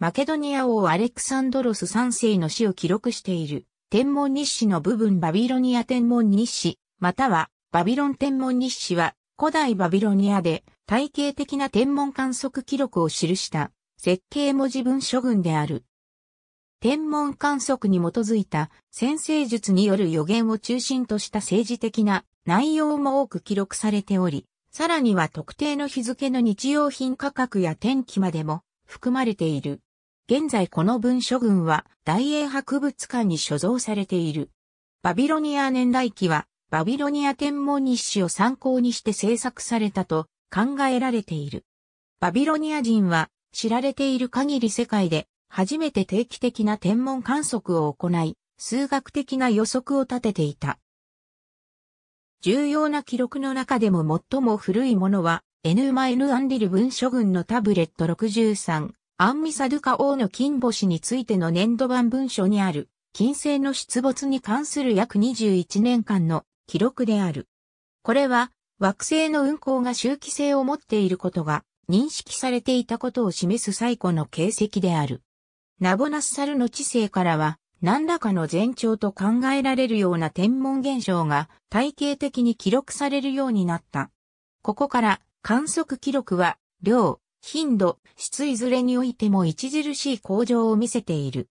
マケドニア王アレクサンドロス3世の死を記録している、天文日誌の部分バビロニア天文日誌、またはバビロン天文日誌は、古代バビロニアで体系的な天文観測記録を記した設計文字文書群である。天文観測に基づいた先生術による予言を中心とした政治的な内容も多く記録されており、さらには特定の日付の日用品価格や天気までも含まれている。現在この文書群は大英博物館に所蔵されている。バビロニア年代記はバビロニア天文日誌を参考にして制作されたと考えられている。バビロニア人は知られている限り世界で初めて定期的な天文観測を行い、数学的な予測を立てていた。重要な記録の中でも最も古いものは N マ N アンディル文書群のタブレット63、アンミサルカ王の金星についての年度版文書にある、金星の出没に関する約21年間の記録である。これは、惑星の運行が周期性を持っていることが認識されていたことを示す最古の形跡である。ナボナスサルの知性からは、何らかの前兆と考えられるような天文現象が体系的に記録されるようになった。ここから観測記録は、両頻度、質いずれにおいても著しい向上を見せている。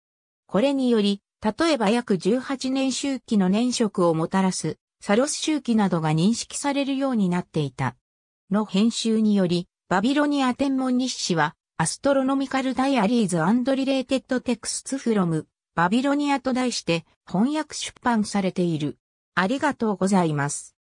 これにより、例えば約18年周期の年食をもたらす、サロス周期などが認識されるようになっていた。の編集により、バビロニア天文日誌は、アストロノミカルダイアリーズリレーテッドテクストフロム、バビロニアと題して翻訳出版されている。ありがとうございます。